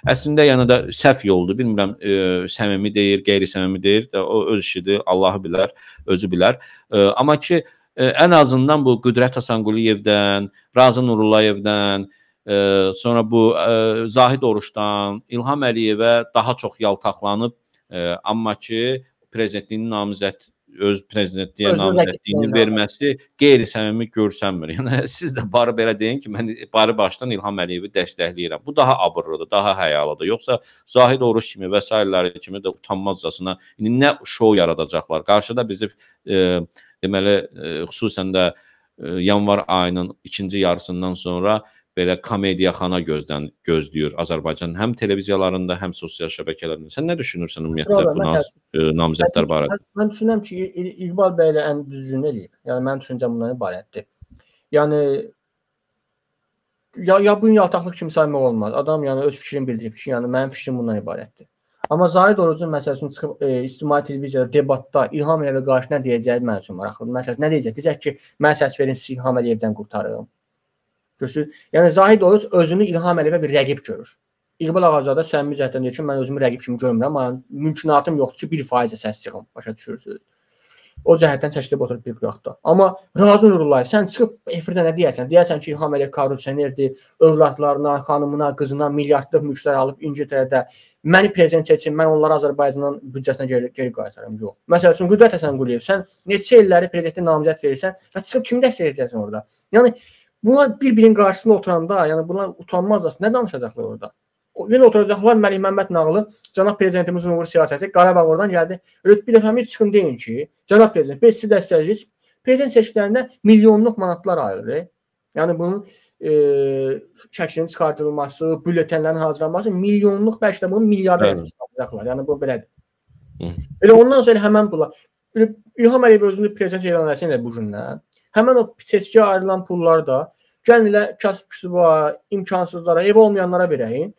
Speaker 1: Əslində yəni də səhv yoldur. Bilmirəm e, səmimi deyir, qeyri-səmimi deyir də o öz işidir. Allahı bilər, özü bilər. E, amma ki e, ən azından bu Qüdrət Həsənquliyevdən, Razı Nurullayevdən, Ə, sonra bu ə, e, Zahid Oruçdan İlham Əliyevə daha çox yaltaqlanıb, ə, e, amma ki prezidentliyin namizəd öz prezidentliyə namizədliyini verməsi qeyri-səmimi görsənmir. Yəni siz də barı belə deyin ki, mən barı başdan İlham Əliyevi dəstəkləyirəm. Bu daha abırlıdır, daha həyalıdır. Yoxsa Zahid Oruç kimi və sairələri kimi də utanmazcasına indi nə şou yaradacaqlar? Qarşıda bizi e, deməli e, xüsusən də e, yanvar ayının ikinci yarısından sonra e, belə komediyaxana gözdən gözləyir Azərbaycan həm televiziyalarında, həm sosial şəbəkələrində. Sən nə düşünürsən ümumiyyətlə bu naz, e, namizədlər barədə?
Speaker 2: Mən düşünürəm ki, İqbal bəy ilə ən düzgünü eləyib. Yəni mənim düşüncəm bundan ibarətdir. Yəni ya, ya bunu yaltaqlıq kimi saymaq olmaz. Adam yəni öz fikrini bildirib ki, yəni mənim fikrim bundan ibarətdir. Amma Zahid Orucun məsələsini çıxıb e, ictimai televiziyada debatda İlham Əliyevə qarşı nə deyəcəyi mənim üçün maraqlıdır. Məsələn, nə deyəcək? Deyəcək ki, mən səs verin, İlham Əliyevdən qurtarım Görürsüz? Yəni Zahid Oruc özünü İlham Əliyevə bir rəqib görür. İqbal Ağazadə səmimi cəhətdən deyir ki, mən özümü rəqib kimi görmürəm, amma mümkünatım yoxdur ki, 1% səs çıxım. Başa düşürsüz? O cəhətdən çəkilib oturub bir qıraqda. Amma Razi Nurullayev sən çıxıb efirdə nə deyəsən? Deyəsən ki, İlham Əliyev korrupsionerdir, övladlarına, xanımına, qızına milyardlıq mülklər alıb İngiltərədə. Məni prezident seçin, mən onları Azərbaycanın büdcəsinə geri, geri qaytarım. Yox. Məsəl üçün Qüdrət Həsənquliyev sən neçə illəri prezidentə namizəd verirsən və çıxıb kimi dəstəkləyəcəksən orada? Yəni Bunlar bir-birinin qarşısında oturanda, yəni bunlar utanmazlarsa nə danışacaqlar orada? Yenə oturacaqlar Məlik Məmməd nağılı, cənab prezidentimizin uğur siyasəti, Qarabağ oradan gəldi. Rütbə dəfəmi çıxın deyin ki, cənab prezident, biz sizi dəstəkləyirik. Prezident seçkilərində milyonluq manatlar ayrılır. Yəni bunun e, şəklinin çıxardılması, bülletenlərin hazırlanması milyonluq bəlkə də bunu milyarda çıxardacaqlar. Yəni bu belədir. Hı. Elə ondan sonra həmin bunlar İlham Əliyev özünü prezident elan etsin elə bu gündən. Həmən o peçə ayrılan pulları da gəlin elə kasıb küsuba, imkansızlara, ev olmayanlara verəyin.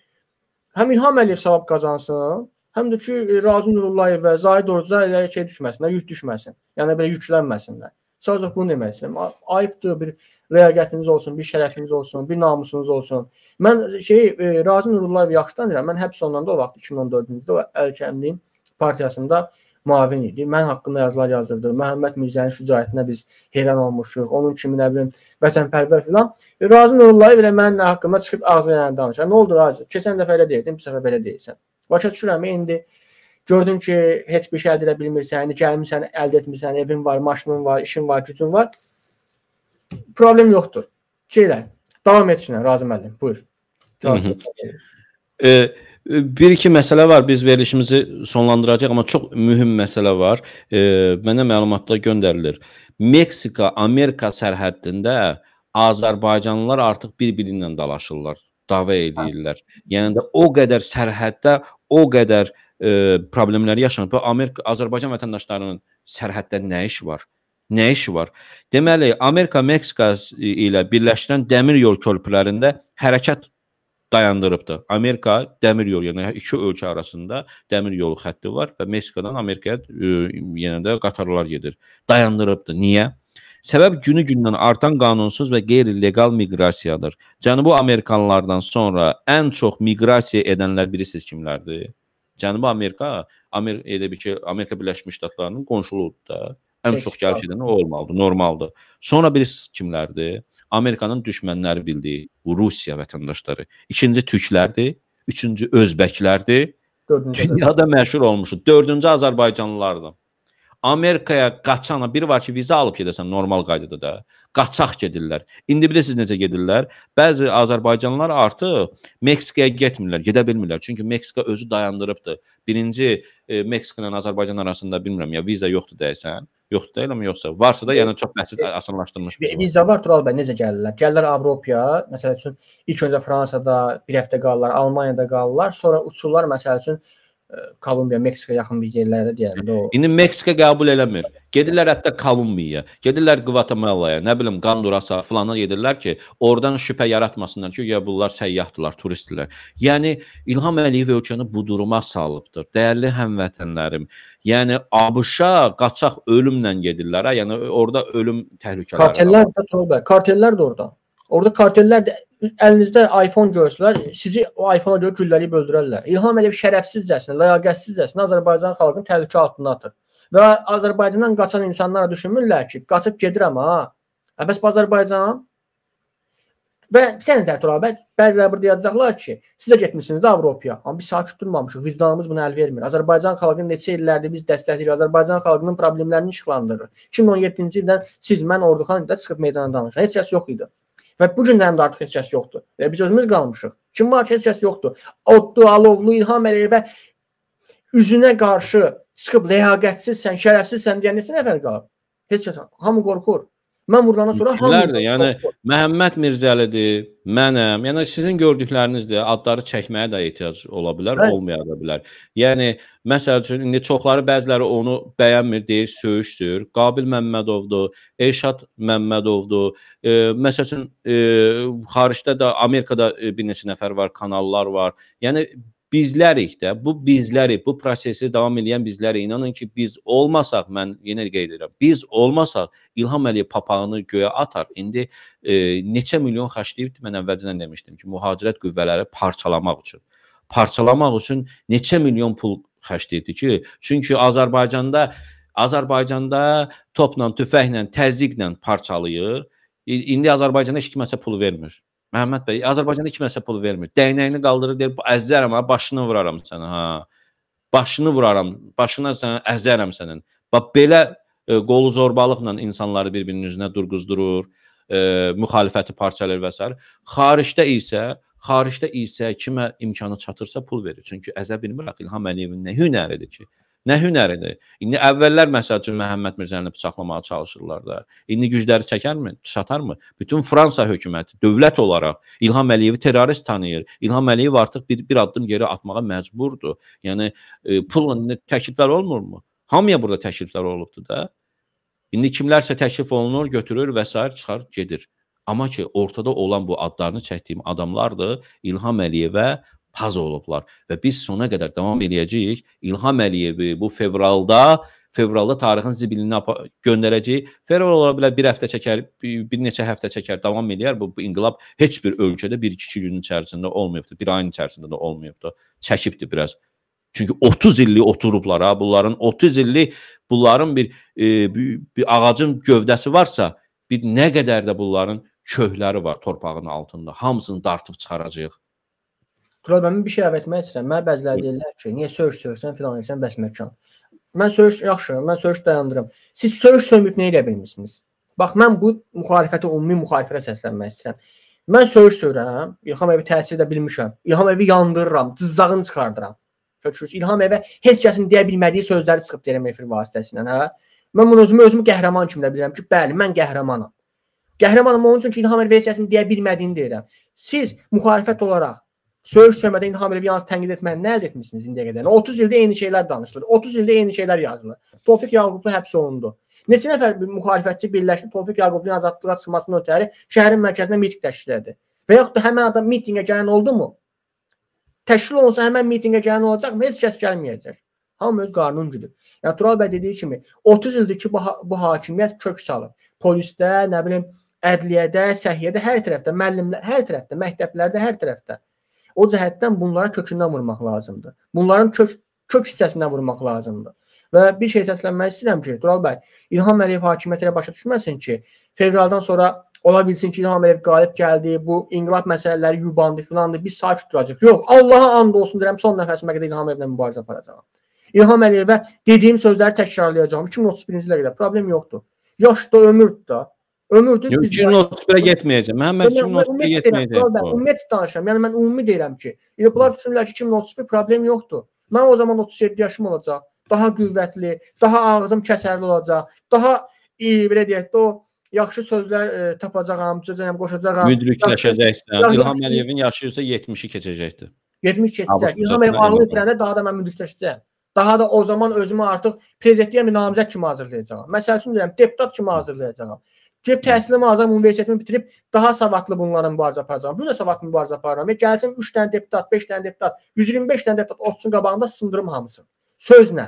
Speaker 2: Həm İlham Əliyev savab qazansın, həm də ki e, Razı Nurullayev və Zahid Orca elə şey düşməsinlər, yük düşməsin. Yəni belə yüklənməsinlər. Sadəcə bunu demək istəyirəm. Ayıbdır bir ləyaqətiniz olsun, bir şərəfiniz olsun, bir namusunuz olsun. Mən şey e, Razı Nurullayev yaxşı tanıyıram. Mən həbs olunanda o vaxt 2014-cü ildə Əlkəmliyin partiyasında müavin idi. Mən haqqında yazılar yazırdı. Məhəmməd Mirzənin şücaətinə biz heyran olmuşuq. Onun kimi nə bilim vətənpərvər filan. E, Razi Nurullayev elə mənim haqqımda çıxıb ağzına yəni danışır. Nə oldu Razi? Keçən dəfə elə deyirdin, bu səfər belə deyirsən. Başa düşürəm indi. Gördün ki, heç bir şey əldə edə bilmirsən, indi gəlmisən, əldə etmirsən, evin var, maşının var, işin var, gücün var. Problem yoxdur. Şeylə, davam et işinə, Razı müəllim, buyur.
Speaker 1: Hı -hı. E, Bir-iki məsələ var. Biz verilişimizi sonlandıracağıq, amma çox mühüm məsələ var. E, mənə məlumatda göndərilir. Meksika Amerika sərhəddində Azərbaycanlılar artıq bir-biri ilə dalaşırlar, dava edirlər. Yəni də o qədər sərhəddə o qədər e, problemlər yaşanır. Bu Amerika Azərbaycan vətəndaşlarının sərhəddə nə işi var? Nə işi var? Deməli, Amerika Meksika ilə birləşdirən dəmir yol körpülərində hərəkət dayandırıbdır. Amerika dəmir yolu, yəni iki ölkə arasında dəmir yolu xətti var və Meksikadan Amerikaya e, yenə də qatarlar gedir. Dayandırıbdır. Niyə? Səbəb günü-gündən artan qanunsuz və qeyri-legal miqrasiyadır. Cənubi Amerikanlardan sonra ən çox miqrasiya edənlər bilirsiniz kimlərdir? Cənubi Amerika, Amer elə bir ki, Amerika Birləşmiş Ştatlarının qonşuluğudur da. Ən çox gəliş edən o olmalıdır, normaldır. Sonra birisi kimlərdir? Amerikanın düşmənləri bildiyi Rusiya vətəndaşları. İkinci türklərdir, üçüncü özbəklərdir.
Speaker 2: Dördüncü dünyada
Speaker 1: məşhur olmuşu. Dördüncü Azərbaycanlılardır. Amerikaya qaçana biri var ki, viza alıb gedəsən normal qaydada da. Qaçaq gedirlər. İndi bilirsiniz necə gedirlər? Bəzi Azərbaycanlılar artıq Meksikaya getmirlər, gedə bilmirlər. Çünki Meksika özü dayandırıbdı. Birinci e, Meksika ilə Azərbaycan arasında bilmirəm ya viza yoxdur deyəsən yoxdur da eləmi yoxsa? Varsa da, yəni çox bəhsi e, asanlaşdırmış.
Speaker 2: Viza var Tural bəy, necə gəlirlər? Gəlirlər Avropaya, məsəl üçün ilk öncə Fransada bir həftə qalırlar, Almaniyada qalırlar, sonra uçurlar məsəl üçün Kolumbiya, Meksika yaxın bir yerlərdə deyəndə o.
Speaker 1: İndi Meksika qəbul eləmir. Gedirlər hətta Kolumbiyaya, gedirlər Gvatemalaya, nə bilim Qondurasa filana gedirlər ki, oradan şübhə yaratmasınlar ki, ya bunlar səyyahdılar, turistlər. Yəni İlham Əliyev ölkəni bu duruma salıbdır. Dəyərli həmvətənlərim, yəni ABŞ-a qaçaq ölümlə gedirlər, hə? yəni orada ölüm təhlükələri. Kartellər
Speaker 2: də tövbə, kartellər də orada. Orada kartellər də əlinizdə iPhone görsülər, sizi o iPhone-a görə güllələyib öldürərlər. İlham Əliyev şərəfsizcəsinə, ləyaqətsizcəsinə Azərbaycan xalqını təhlükə altına atır. Və Azərbaycandan qaçan insanlar düşünmürlər ki, qaçıb gedirəm ha. Hə, bəs Azərbaycan və sən də tərəbə bəziləri burada yazacaqlar ki, siz də getmisiniz də Avropaya. Amma biz sakit durmamışıq. Vicdanımız buna əl vermir. Azərbaycan xalqını neçə illərdir biz dəstəkləyirik. Azərbaycan xalqının problemlərini işıqlandırırıq. 2017-ci ildən siz, mən, Orduxan da çıxıb meydana danışırıq. Heç kəs yox idi. Və bu gündən də artıq heç kəs yoxdur. Elə biz özümüz qalmışıq. Kim var ki, heç kəs yoxdur. Oddu, Alovlu, İlham Əliyev və üzünə qarşı çıxıb ləyaqətsizsən, şərəfsizsən deyən neçə nəfər qalıb? Heç kəs. Hamı qorxur. Mən vurulandan sonra hamıdır. Yəni
Speaker 1: Məhəmməd Mirzəlidir, mənəm. Yəni sizin gördüklərinizdir. Adları çəkməyə də ehtiyac ola bilər, Bəli. olmaya da bilər. Yəni məsəl üçün indi çoxları bəziləri onu bəyənmir, deyir söyüşdür. Qabil Məmmədovdur, Elşad Məmmədovdur. E, məsəl üçün e, xaricdə də Amerikada e, bir neçə nəfər var, kanallar var. Yəni bizlərik də, bu bizlərik, bu prosesi davam edən bizlərik. İnanın ki, biz olmasaq, mən yenə qeyd edirəm, biz olmasaq İlham Əliyev papağını göyə atar. İndi e, neçə milyon xərcləyibdi, mən əvvəlcədən demişdim ki, mühacirət qüvvələri parçalamaq üçün. Parçalamaq üçün neçə milyon pul xərcləyibdi ki, çünki Azərbaycanda Azərbaycanda topla, tüfəklə, təzyiqlə parçalayır. İndi Azərbaycana heç kiməsə pul vermir. Məhəmməd bəy, Azərbaycanda kiməsə pul vermir. Dəynəyini qaldırır, deyir, əzərəm ha, başını vuraram sənə ha. Başını vuraram, başına sənə əzərəm sənin. Bax belə e, qolu zorbalıqla insanları bir-birinin üzünə durquzdurur, e, müxalifəti parçalar və s. Xaricdə isə xaricdə isə kimə imkanı çatırsa pul verir. Çünki əzə bilmir axı İlham Əliyevin nə hünəridir ki, Nə hünəridir? İndi əvvəllər məsəl üçün Məhəmməd Mirzəni bıçaqlamağa çalışırlar da. İndi gücləri çəkərmi? Çatarmı? Bütün Fransa hökuməti dövlət olaraq İlham Əliyevi terrorist tanıyır. İlham Əliyev artıq bir bir addım geri atmağa məcburdur. Yəni e, pulla təkliflər olmurmu? Hamıya burada təkliflər olubdu da. İndi kimlərsə təklif olunur, götürür və sair çıxar, gedir. Amma ki, ortada olan bu adlarını çəkdiyim adamlardır İlham Əliyevə taz olublar və biz sona qədər davam eləyəcəyik. İlham Əliyevi bu fevralda fevralda tarixin zibilinə göndərəcəyi. Fevral ola bilər bir həftə çəkər, bir neçə həftə çəkər, davam eləyər. Bu, bu inqilab heç bir ölkədə 1-2 günün içərisində olmayıbdı, bir ayın içərisində də olmayıbdı. Çəkibdi biraz. Çünki 30 illik oturublar ha, bunların 30 illik bunların bir, e, bir, bir ağacın gövdəsi varsa, bir nə qədər də bunların köhləri var torpağın altında. Hamısını dartıb çıxaracağıq.
Speaker 2: Claude, mən bir şey əvətmək istəyirəm. Mənə bəziləri deyirlər ki, niyə search söyürsən, filan edirsən, bəs məkan. Mən search yaxşı, mən search dayandırım. Siz search sömürüb nə edə bilmirsiniz? Bax mən bu müxalifətə, ümumi müxalifətə səslənmək istəyirəm. Mən search söyürəm, İlham evi təsir edə bilmişəm. İlham evi yandırıram, cızzağını çıxardıram. Görürsüz, İlham evə heç kəsin deyə bilmədiyi sözləri çıxıb deyirəm efir vasitəsilə, hə? Mən bunu özümü özümü qəhrəman kimi də bilirəm ki, bəli, mən qəhrəmanam. Qəhrəmanam onun üçün ki, İlham əvə heç kəsin deyə bilmədiyini deyirəm. Siz müxalifət olaraq Söyüş söymədə indi Hamilə yalnız tənqid etməni nə əldə etmisiniz indiyə qədər? 30 ildə eyni şeylər danışılır. 30 ildə eyni şeylər yazılır. Tofiq Yaqublu həbs olundu. Neçə nəfər müxalifətçi birləşdi Tofiq Yaqublu azadlığa çıxmasının ötəri şəhərin mərkəzində mitinq təşkil etdi. Və yaxud da həmin adam mitinqə gələn oldumu? Təşkil olunsa həmin mitinqə gələn olacaq, heç kəs gəlməyəcək. Hamı öz qanuncudur. Yəni Tural bəy dediyi kimi 30 ildir ki, bu, ha bu hakimiyyət kök salıb. Polisdə, nə bilim, ədliyədə, səhiyyədə hər tərəfdə, müəllimlər hər tərəfdə, məktəblərdə hər tərəfdə. O cəhətdən bunlara kökündən vurmaq lazımdır. Bunların kök kök hissəsindən vurmaq lazımdır. Və bir şey səslənmək istəyirəm ki, Tural bəy, İlham Əliyev hakimiyyətə elə başa düşməsin ki, fevraldan sonra ola bilsin ki, İlham Əliyev qalib gəldi, bu inqilab məsələləri yubandı filandı, biz sakit duracağıq. Yox, Allaha and olsun deyirəm, son nəfəsimə qədər İlham Əliyevlə mübarizə aparacağam. İlham Əliyevə dediyim sözləri təkrarlayacağam. 2031-ci ilə qədər problem yoxdur. Yaş da, ömür də, Ömürcül Yox, 2031-ə getməyəcəm. Həm mən 2031-ə getməyəcəm. Mən ümumiyyətlə danışıram. Yəni mən ümumi deyirəm ki, elə bunlar düşünürlər ki, 2031 problem yoxdur. Mən o zaman 37 yaşım olacaq. Daha qüvvətli, daha ağzım kəsərli olacaq. Daha e, belə deyək də o yaxşı sözlər e, tapacağam, cüzəcəm, qoşacağam. Müdrikləşəcəksən. İlham Əliyevin
Speaker 1: yaşayırsa 70-i keçəcəkdir.
Speaker 2: 70 keçəcək. İlham Əliyev ağlı itirəndə daha da mən müdrikləşəcəyəm daha da o zaman özümü artıq prezidentliyə bir namizəd kimi hazırlayacağam. Məsəl üçün deyirəm, deputat kimi hazırlayacağam. Gedib təhsilimi alacam, universitetimi bitirib daha savadlı bunlara mübarizə aparacam. Bu da savadlı mübarizə aparıram. Və gəlsin 3 dənə deputat, 5 dənə deputat, 125 dənə deputat otsun qabağında sındırım hamısını. Sözlə,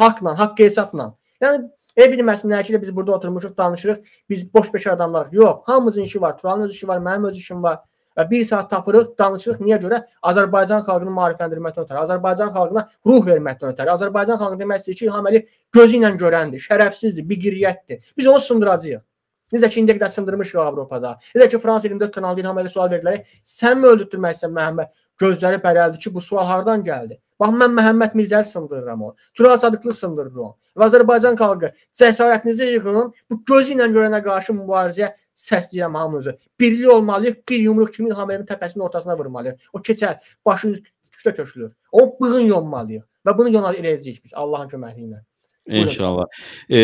Speaker 2: haqqla, haqq hesabla. Yəni elə bilməsinlər ki, biz burada oturmuşuq, danışırıq, biz boş-beş adamlarıq. Yox, hamımızın işi var. Turanın öz işi var, mənim öz işim var. Və bir saat tapırıq, danışırıq. Niyə görə? Azərbaycan xalqını maarifləndirməkdən ötəri, Azərbaycan xalqına ruh verməkdən ötəri. Azərbaycan xalqı demək istəyir ki, İlham Əliyev gözü ilə görəndir, şərəfsizdir, biqiriyyətdir. Biz onu sındıracağıq. Necə ki, indiyə qədər sındırmışıq Avropada. Necə ki, Fransa 24 kanalı İlham Əliyə sual verdilər. Sən mi öldürtdürməksən Məhəmməd? Gözləri bərəldi ki, bu sual hardan gəldi? Bax mən Məhəmməd Mirzəli sındırıram onu. Tural Sadıqlı sındırıram. Və Azərbaycan xalqı cəsarətinizi yığın. Bu gözü ilə görənə qarşı mübarizəyə səsləyirəm hamınızı. Birlik olmalıyıq. Bir yumruq kimi İlham Əliyevin təpəsinin ortasına vurmalıyıq. O keçər, başınız üstə tökülür. O bığın yonmalıyıq və bunu yonal eləyəcəyik biz Allahın köməkliyi ilə.
Speaker 1: İnşallah. E,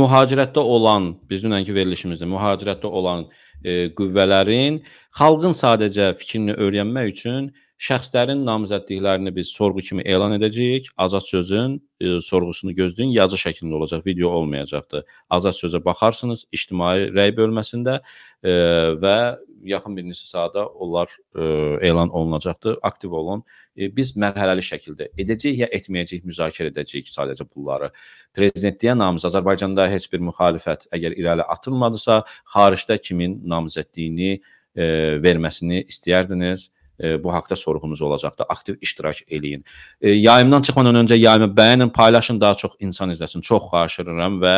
Speaker 1: mühacirətdə olan, biz dünənki verilişimizdə mühacirətdə olan e, qüvvələrin xalqın sadəcə fikrini öyrənmək üçün şəxslərin namizədliklərini biz sorğu kimi elan edəcəyik. Azad sözün e, sorğusunu gözləyin, yazı şəklində olacaq, video olmayacaqdır. Azad sözə baxarsınız ictimai rəy bölməsində e, və yaxın birinci saata onlar e, elan olunacaqdır. Aktiv olun. E, biz mərhələli şəkildə edəcəyik ya etməyəcəyik, müzakirə edəcəyik sadəcə bunları. Prezidentliyə namizəd Azərbaycanda heç bir müxalifət əgər irəli atılmadısa, xaricdə kimin namizədliyini e, verməsini istəyərdiniz? bu haqda sorğumuz olacaqdır. Aktiv iştirak eləyin. Yayımdan çıxmadan öncə yayımı bəyənin, paylaşın, daha çox insan izləsin. Çox xahiş edirəm və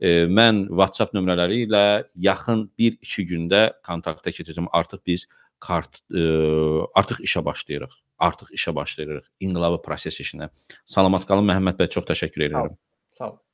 Speaker 1: e, mən WhatsApp nömrələri ilə yaxın 1-2 gündə kontakta keçəcəm. Artıq biz kart ə, e, artıq işə başlayırıq. Artıq işə başlayırıq. İnqilabı proses işinə. Salamat qalın Məhəmməd bəy, çox təşəkkür edirəm. Sağ olun.
Speaker 2: Sağ olun.